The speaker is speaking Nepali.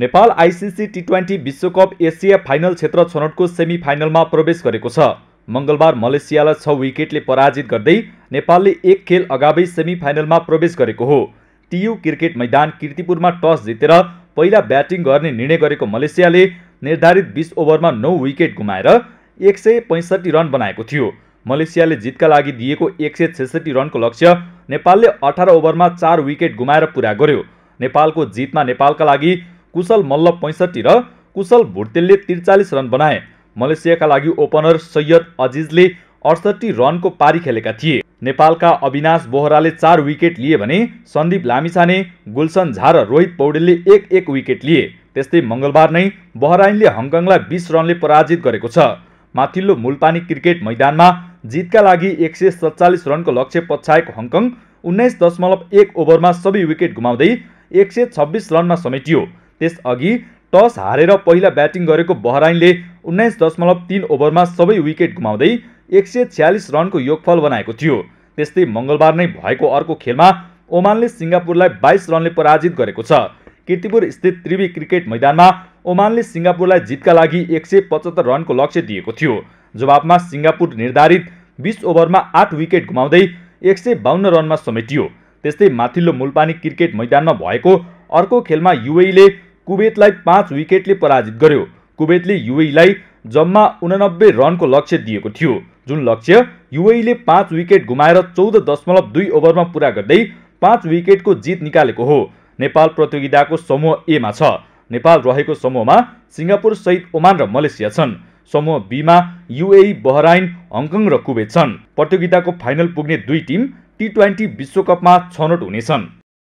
नेपाल आइसिसी टी ट्वेन्टी विश्वकप एसिया फाइनल क्षेत्र छनौटको सेमी फाइनलमा प्रवेश गरेको छ मङ्गलबार मलेसियालाई छ विकेटले पराजित गर्दै नेपालले एक खेल अगावै सेमी फाइनलमा प्रवेश गरेको हो टियु क्रिकेट मैदान किर्तिपुरमा टस जितेर पहिला ब्याटिङ गर्ने निर्णय गरेको मलेसियाले निर्धारित बिस ओभरमा नौ विकेट गुमाएर एक सय पैँसठी रन बनाएको थियो मलेसियाले जितका लागि दिएको एक सय छेसठी रनको लक्ष्य नेपालले अठार ओभरमा चार विकेट गुमाएर पुरा गर्यो नेपालको जितमा नेपालका लागि कुशल मल्ल पैँसठी र कुशल भुटेलले त्रिचालिस रन बनाए मलेसियाका लागि ओपनर सैयद अजिजले अडसट्ठी रनको पारी खेलेका थिए नेपालका अविनाश बोहराले चार विकेट लिए भने सन्दीप लामिछाने गुलसन झा र रोहित पौडेलले एक एक विकेट लिए त्यस्तै मङ्गलबार नै बहराइनले हङकङलाई बिस रनले पराजित गरेको छ माथिल्लो मुलपानी क्रिकेट मैदानमा जितका लागि एक सय सत्तालिस रनको लक्ष्य पछ्याएको हङकङ उन्नाइस दशमलव एक ओभरमा सबै विकेट गुमाउँदै एक सय छब्बिस रनमा समेटियो त्यसअघि टस हारेर पहिला ब्याटिङ गरेको बहराइनले उन्नाइस दशमलव तिन ओभरमा सबै विकेट गुमाउँदै एक सय छ्यालिस रनको योगफल बनाएको थियो त्यस्तै मङ्गलबार नै भएको अर्को खेलमा ओमानले सिङ्गापुरलाई बाइस रनले पराजित गरेको छ किर्तिपुर स्थित त्रिवी क्रिकेट मैदानमा ओमानले सिङ्गापुरलाई जितका लागि एक सय पचहत्तर रनको लक्ष्य दिएको थियो जवाबमा सिङ्गापुर निर्धारित बिस ओभरमा आठ विकेट गुमाउँदै एक सय बाहन्न रनमा समेटियो त्यस्तै माथिल्लो मुलपानी क्रिकेट मैदानमा भएको अर्को खेलमा युएले कुवेतलाई पाँच विकेटले पराजित गर्यो कुवेतले युएलाई जम्मा उनानब्बे रनको लक्ष्य दिएको थियो जुन लक्ष्य युएले पाँच विकेट गुमाएर चौध दशमलव दुई ओभरमा पुरा गर्दै पाँच विकेटको जित निकालेको हो नेपाल प्रतियोगिताको समूह एमा छ नेपाल रहेको समूहमा सिङ्गापुर सहित ओमान र मलेसिया छन् समूह बीमा युएई बहराइन हङकङ र कुवेत छन् प्रतियोगिताको फाइनल पुग्ने दुई टिम टी ट्वेन्टी विश्वकपमा छनौट हुनेछन्